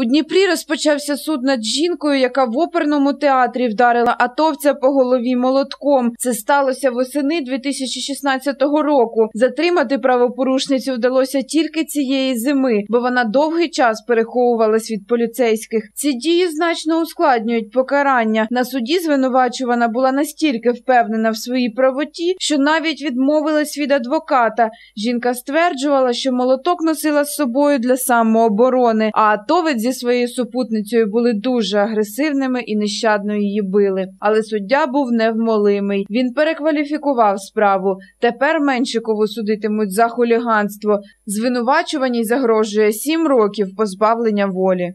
У Дніпрі розпочався суд над жінкою, яка в оперному театрі вдарила атовця по голові молотком. Це сталося восени 2016 року. Затримати правопорушницю вдалося тільки цієї зими, бо вона довгий час переховувалась від поліцейських. Ці дії значно ускладнюють покарання. На суді звинувачувана була настільки впевнена в своїй правоті, що навіть відмовилась від адвоката. Жінка стверджувала, що молоток носила з собою для самооборони, а атовець зі своєю супутницею були дуже агресивними і нещадно її били. Але суддя був невмолимий. Він перекваліфікував справу. Тепер Меншикову судитимуть за хуліганство. Звинувачуваній загрожує сім років позбавлення волі.